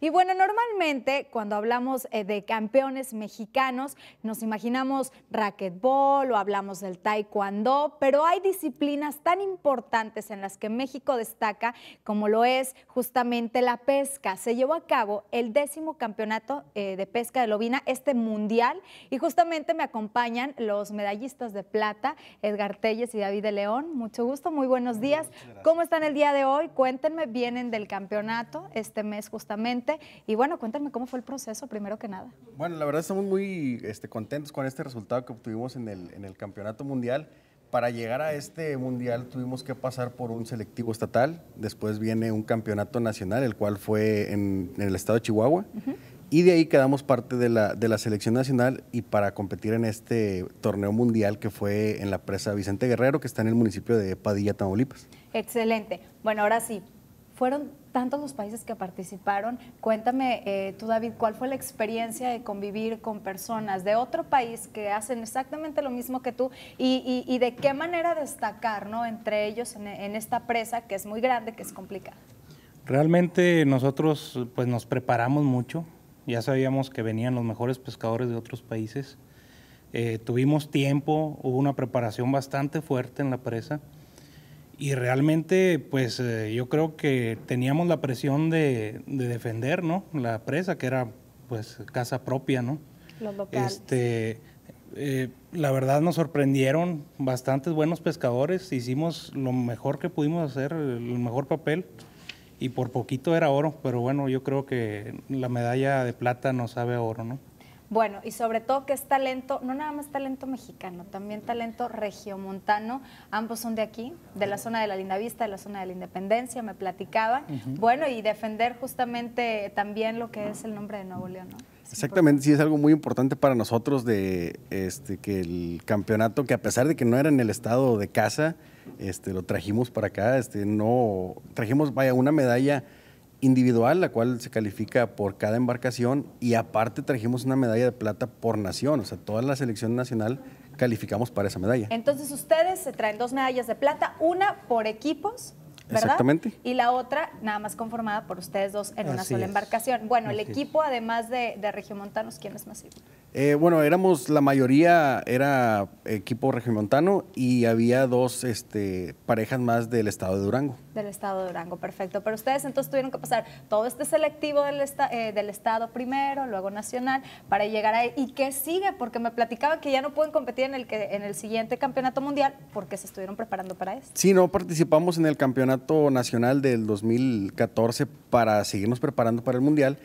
Y bueno, normalmente cuando hablamos eh, de campeones mexicanos, nos imaginamos racquetbol o hablamos del taekwondo, pero hay disciplinas tan importantes en las que México destaca, como lo es justamente la pesca. Se llevó a cabo el décimo campeonato eh, de pesca de lobina, este mundial, y justamente me acompañan los medallistas de plata, Edgar Telles y David de León. Mucho gusto, muy buenos días. ¿Cómo están el día de hoy? Cuéntenme, vienen del campeonato este mes justamente y bueno, cuéntame cómo fue el proceso, primero que nada. Bueno, la verdad estamos muy este, contentos con este resultado que obtuvimos en el, en el Campeonato Mundial. Para llegar a este mundial tuvimos que pasar por un selectivo estatal, después viene un campeonato nacional, el cual fue en, el estado de Chihuahua, y de ahí quedamos parte de la, de la, selección nacional y para competir en este torneo mundial que fue en la presa Vicente Guerrero, que está en el municipio de Padilla, Tamaulipas. Excelente. Bueno, ahora sí, fueron tantos los países que participaron. Cuéntame eh, tú, David, ¿cuál fue la experiencia de convivir con personas de otro país que hacen exactamente lo mismo que tú y, de qué manera destacar ¿no? entre ellos en, esta presa que es muy grande, que es complicada? Realmente nosotros pues nos preparamos mucho, ya sabíamos que venían los mejores pescadores de otros países, eh, tuvimos tiempo, hubo una preparación bastante fuerte en la presa, y realmente pues eh, yo creo que teníamos la presión de, defender no la presa que era pues casa propia no Los este eh, la verdad nos sorprendieron bastantes buenos pescadores hicimos lo mejor que pudimos hacer el mejor papel y por poquito era oro pero bueno yo creo que la medalla de plata no sabe a oro no bueno, y sobre todo que es talento, no nada más talento mexicano, también talento regiomontano. Ambos son de aquí, de la zona de la Linda Vista, de la zona de la Independencia, me platicaban. Bueno, y defender justamente también lo que es el nombre de Nuevo León, Exactamente, sí es algo muy importante para nosotros de este que el campeonato, que a pesar de que no era en el estado de casa, este lo trajimos para acá, este no trajimos vaya una medalla individual, la cual se califica por cada embarcación, y aparte trajimos una medalla de plata por nación, o sea, toda la selección nacional calificamos para esa medalla. Entonces ustedes se traen dos medallas de plata, una por equipos. Exactamente. Y la otra, nada más conformada por ustedes dos en una sola embarcación. Bueno, el equipo, además de, de Regiomontanos, ¿quién es más? Eh, bueno, éramos, la mayoría era equipo regimontano y había dos este, parejas más del estado de Durango. Del estado de Durango, perfecto. Pero ustedes entonces tuvieron que pasar todo este selectivo del, eh, estado primero, luego nacional, para llegar ahí. ¿Y qué sigue? Porque me platicaban que ya no pueden competir en el, en el siguiente campeonato mundial porque se estuvieron preparando para eso. Sí, no participamos en el campeonato nacional del 2014 para seguirnos preparando para el mundial.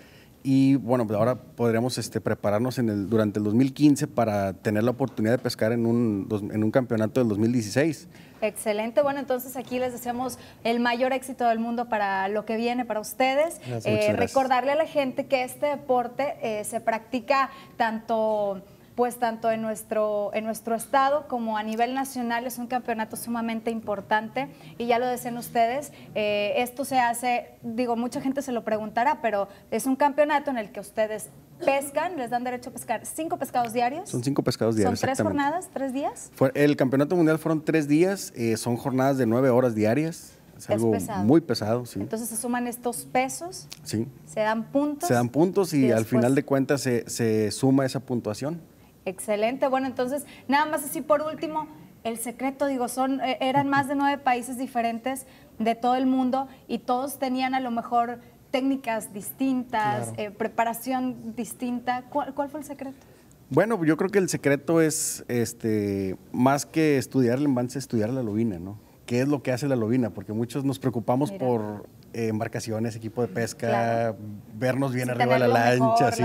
Y bueno, pues ahora podremos este, prepararnos durante el 2015 para tener la oportunidad de pescar en un, en un campeonato del 2016. Excelente. Bueno, entonces aquí les deseamos el mayor éxito del mundo para lo que viene para ustedes. Eh, recordarle a la gente que este deporte eh, se practica tanto pues tanto en nuestro, en nuestro estado como a nivel nacional es un campeonato sumamente importante y ya lo decían ustedes, eh, esto se hace, digo, mucha gente se lo preguntará, pero es un campeonato en el que ustedes pescan, les dan derecho a pescar cinco pescados diarios. Son cinco pescados diarios. Son tres jornadas, tres días. el campeonato mundial fueron tres días, eh, son jornadas de nueve horas diarias. Es, algo muy pesado, Entonces se suman estos pesos. Sí. Se dan puntos. Se dan puntos y, al final de cuentas se, se suma esa puntuación. Excelente. Bueno, entonces, nada más así por último, el secreto, digo, son, eh, eran más de nueve países diferentes de todo el mundo y todos tenían a lo mejor técnicas distintas, eh, preparación distinta. ¿Cuál, ¿Cuál, fue el secreto? Bueno, yo creo que el secreto es, este, más que estudiar el envance, estudiar la lobina, ¿no? ¿Qué es lo que hace la lobina? Porque muchos nos preocupamos por eh, embarcaciones, equipo de pesca, vernos bien arriba de la lancha, así,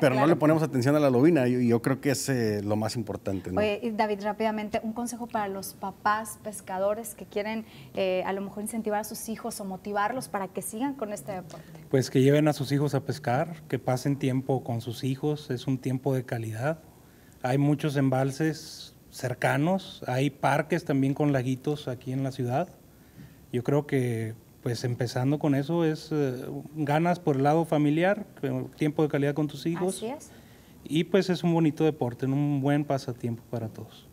pero no le ponemos atención a la lobina y yo, creo que es eh, lo más importante. David, rápidamente, un consejo para los papás pescadores que quieren eh, a lo mejor incentivar a sus hijos o motivarlos para que sigan con este deporte. Pues que lleven a sus hijos a pescar, que pasen tiempo con sus hijos, es un tiempo de calidad. Hay muchos embalses cercanos, hay parques también con laguitos aquí en la ciudad. Yo creo que pues empezando con eso es eh, ganas por el lado familiar, tiempo de calidad con tus hijos. Y pues es un bonito deporte, un buen pasatiempo para todos.